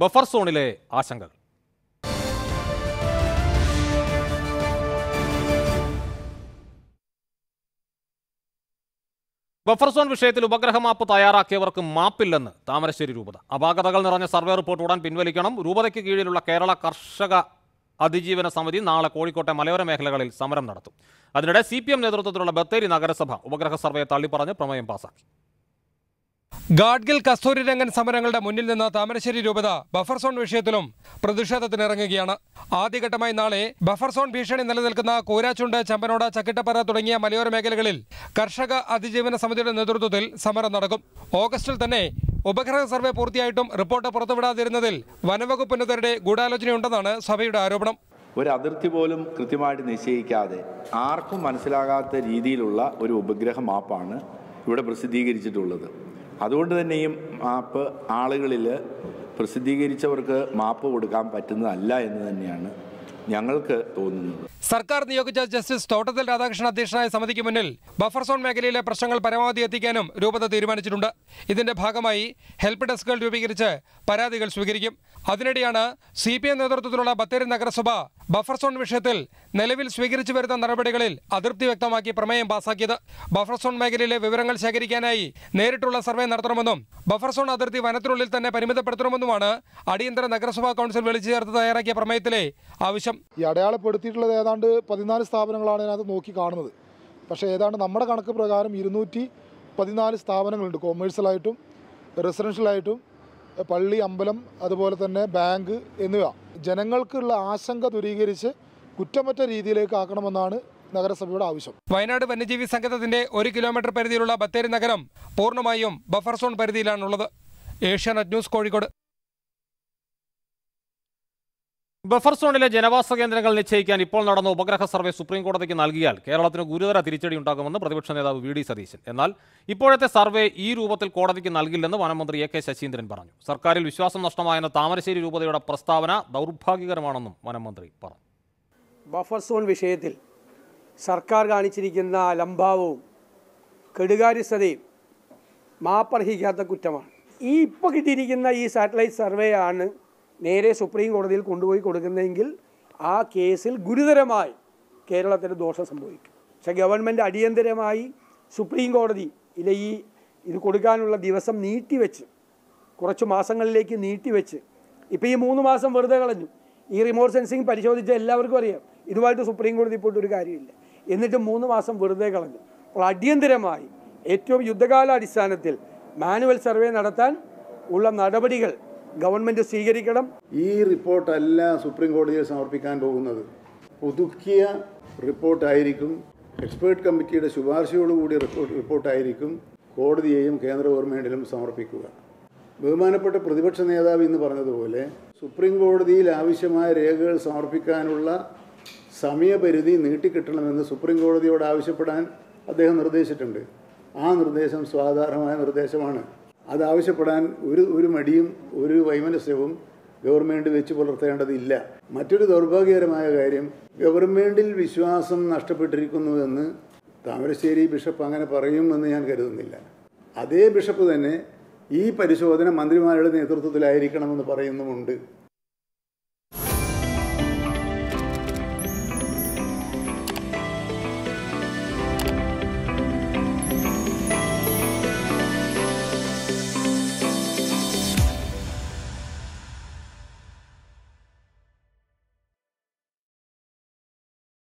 buffer സോണിലെ ആശങ്കകൾ buffer zone വിഷയത്തിൽ ഉപഗ്രഹ മാപ്പ് തയ്യാറാക്കിയവർക്ക് മാപ്പില്ലെന്ന് താമരശ്ശേരി രൂപത അപാകതകൾ നിറഞ്ഞ സർവേ റിപ്പോർട്ട് ഉടൻ പിൻവലിക്കണം രൂപതയ്ക്ക് കീഴിലുള്ള കേരള കർഷക അതിജീവന സമിതി നാളെ കോഴിക്കോട്ടെ മലയോര മേഖലകളിൽ സമരം നടത്തും അതിനിടെ സി പി എം നേതൃത്വത്തിലുള്ള ബത്തേരി നഗരസഭ ഉപഗ്രഹ സർവേ തള്ളിപ്പറഞ്ഞ് പ്രമേയം പാസാക്കി ഗാഡ്ഗിൽ കസ്തൂരിരംഗൻ സമരങ്ങളുടെ മുന്നിൽ നിന്ന് താമരശ്ശേരി രൂപത ബഫർ സോൺ വിഷയത്തിലും പ്രതിഷേധത്തിനിറങ്ങുകയാണ് ആദ്യഘട്ടമായി നാളെ ബഫർ സോൺ ഭീഷണി നിലനിൽക്കുന്ന കൂരാച്ചുണ്ട് ചമ്പനോട ചക്കിട്ടപ്പറ തുടങ്ങിയ മലയോര മേഖലകളിൽ കർഷക അതിജീവന സമിതിയുടെ നേതൃത്വത്തിൽ സമരം നടക്കും ഓഗസ്റ്റിൽ തന്നെ ഉപഗ്രഹ സർവേ പൂർത്തിയായിട്ടും റിപ്പോർട്ട് പുറത്തുവിടാതിരുന്നതിൽ വനവകുപ്പ് ഉന്നതരുടെ ഗൂഢാലോചനയുണ്ടെന്നാണ് സഭയുടെ ആരോപണം ഒരു അതിർത്തി പോലും കൃത്യമായിട്ട് നിശ്ചയിക്കാതെ ആർക്കും മനസ്സിലാകാത്ത രീതിയിലുള്ള ഒരു ഉപഗ്രഹ മാപ്പാണ് ഇവിടെ പ്രസിദ്ധീകരിച്ചിട്ടുള്ളത് അതുകൊണ്ട് തന്നെയും മാപ്പ് ആളുകളിൽ പ്രസിദ്ധീകരിച്ചവർക്ക് മാപ്പ് കൊടുക്കാൻ പറ്റുന്നതല്ല എന്ന് തന്നെയാണ് ഞങ്ങൾക്ക് തോന്നുന്നത് സർക്കാർ നിയോഗിച്ച ജസ്റ്റിസ് തോട്ടത്തിൽ രാധാകൃഷ്ണൻ അധ്യക്ഷനായ സമിതിക്ക് മുന്നിൽ ബഫർ സോൺ മേഖലയിലെ പ്രശ്നങ്ങൾ പരമാവധി എത്തിക്കാനും രൂപത തീരുമാനിച്ചിട്ടുണ്ട് ഇതിന്റെ ഭാഗമായി ഹെൽപ്പ് ഡെസ്കുകൾ രൂപീകരിച്ച് പരാതികൾ സ്വീകരിക്കും അതിനിടെയാണ് സി പി എം നേതൃത്വത്തിലുള്ള ബത്തേരി നഗരസഭ ബഫർ സോൺ വിഷയത്തിൽ നിലവിൽ സ്വീകരിച്ചു വരുന്ന നടപടികളിൽ അതൃപ്തി വ്യക്തമാക്കി പ്രമേയം പാസാക്കിയത് ബഫർ സോൺ മേഖലയിലെ വിവരങ്ങൾ ശേഖരിക്കാനായി നേരിട്ടുള്ള സർവേ നടത്തണമെന്നും ബഫർ സോൺ അതിർത്തി വനത്തിനുള്ളിൽ തന്നെ പരിമിതപ്പെടുത്തണമെന്നുമാണ് അടിയന്തര നഗരസഭാ കൗൺസിൽ വിളിച്ചു ചേർത്ത് തയ്യാറാക്കിയ പ്രമേയത്തിലെ ആവശ്യം ഈ അടയാളപ്പെടുത്തിയിട്ടുള്ളത് ഏതാണ്ട് പതിനാല് സ്ഥാപനങ്ങളാണ് ഇതിനകത്ത് നോക്കി കാണുന്നത് പക്ഷേ ഏതാണ്ട് നമ്മുടെ കണക്ക് പ്രകാരം ഇരുന്നൂറ്റി പതിനാല് സ്ഥാപനങ്ങളുണ്ട് കൊമേഴ്സ്യലായിട്ടും റെസിഡൻഷ്യലായിട്ടും പള്ളി അമ്പലം അതുപോലെ തന്നെ ബാങ്ക് എന്നിവ ജനങ്ങൾക്കുള്ള ആശങ്ക ദൂരീകരിച്ച് കുറ്റമറ്റ രീതിയിലേക്ക് ആക്കണമെന്നാണ് നഗരസഭയുടെ ആവശ്യം വയനാട് വന്യജീവി സംഘത്തിന്റെ ഒരു കിലോമീറ്റർ പരിധിയിലുള്ള ബത്തേരി നഗരം പൂർണ്ണമായും ബഫർ സോൺ പരിധിയിലാണുള്ളത് ഏഷ്യാനെറ്റ് ന്യൂസ് കോഴിക്കോട് ബഫർ സോണിലെ ജനവാസ കേന്ദ്രങ്ങൾ നിശ്ചയിക്കാൻ ഇപ്പോൾ നടന്ന ഉപഗ്രഹ സർവേ സുപ്രീം കോടതിക്ക് നൽകിയാൽ കേരളത്തിന് ഗുരുതര തിരിച്ചടി ഉണ്ടാകുമെന്ന് പ്രതിപക്ഷ നേതാവ് വി ഡി സതീശൻ എന്നാൽ ഇപ്പോഴത്തെ സർവേ ഈ രൂപത്തിൽ കോടതിക്ക് നൽകില്ലെന്ന് വനമന്ത്രി എ കെ ശശീന്ദ്രൻ പറഞ്ഞു സർക്കാരിൽ വിശ്വാസം നഷ്ടമായെന്ന താമരശ്ശേരി രൂപതയുടെ പ്രസ്താവന ദൗർഭാഗ്യകരമാണെന്നും വനമന്ത്രി പറഞ്ഞു ബഫർ സോൺ വിഷയത്തിൽ സർക്കാർ കാണിച്ചിരിക്കുന്ന ലംഭാവവും കെടുകാര്യസ്ഥതയും മാപ്പർഹിക്കാത്ത കുറ്റമാണ് ഈ ഇപ്പോൾ കിട്ടിയിരിക്കുന്ന ഈ സാറ്റലൈറ്റ് സർവേയാണ് നേരെ സുപ്രീം കോടതിയിൽ കൊണ്ടുപോയി കൊടുക്കുന്നതെങ്കിൽ ആ കേസിൽ ഗുരുതരമായി കേരളത്തിന് ദോഷം സംഭവിക്കും പക്ഷേ ഗവൺമെൻറ് അടിയന്തരമായി സുപ്രീം കോടതി ഇല്ല ഈ ഇത് കൊടുക്കാനുള്ള ദിവസം നീട്ടിവെച്ച് കുറച്ച് മാസങ്ങളിലേക്ക് നീട്ടിവെച്ച് ഇപ്പോൾ ഈ മൂന്ന് മാസം വെറുതെ കളഞ്ഞു ഈ റിമോട്ട് സെൻസിങ് പരിശോധിച്ച എല്ലാവർക്കും അറിയാം ഇതുമായിട്ട് സുപ്രീം കോടതി പോയിട്ട് ഒരു കാര്യമില്ല എന്നിട്ട് മൂന്ന് മാസം വെറുതെ കളഞ്ഞു അപ്പോൾ അടിയന്തരമായി ഏറ്റവും യുദ്ധകാല അടിസ്ഥാനത്തിൽ മാനുവൽ സർവേ നടത്താൻ ഉള്ള നടപടികൾ ഗവൺമെന്റ് സ്വീകരിക്കണം ഈ റിപ്പോർട്ടല്ല സുപ്രീം കോടതിയിൽ സമർപ്പിക്കാൻ പോകുന്നത് പുതുക്കിയ റിപ്പോർട്ടായിരിക്കും എക്സ്പേർട്ട് കമ്മിറ്റിയുടെ ശുപാർശയോടുകൂടി റിപ്പോർട്ട് റിപ്പോർട്ടായിരിക്കും കോടതിയെയും കേന്ദ്ര ഗവൺമെന്റിലും സമർപ്പിക്കുക ബഹുമാനപ്പെട്ട പ്രതിപക്ഷ നേതാവ് ഇന്ന് പറഞ്ഞതുപോലെ സുപ്രീം കോടതിയിൽ ആവശ്യമായ രേഖകൾ സമർപ്പിക്കാനുള്ള സമയപരിധി നീട്ടിക്കിട്ടണമെന്ന് സുപ്രീം കോടതിയോട് ആവശ്യപ്പെടാൻ അദ്ദേഹം നിർദ്ദേശിച്ചിട്ടുണ്ട് ആ നിർദ്ദേശം സ്വാധാരണമായ നിർദ്ദേശമാണ് ആവശ്യപ്പെടാൻ ഒരു ഒരു മടിയും ഒരു വൈമനസ്യവും ഗവൺമെൻറ് വെച്ച് പുലർത്തേണ്ടതില്ല മറ്റൊരു ദൗർഭാഗ്യകരമായ കാര്യം ഗവൺമെൻറ്റിൽ വിശ്വാസം നഷ്ടപ്പെട്ടിരിക്കുന്നുവെന്ന് താമരശ്ശേരി ബിഷപ്പ് അങ്ങനെ പറയുമെന്ന് ഞാൻ കരുതുന്നില്ല അതേ ബിഷപ്പ് തന്നെ ഈ പരിശോധന മന്ത്രിമാരുടെ നേതൃത്വത്തിലായിരിക്കണമെന്ന് പറയുന്നുമുണ്ട്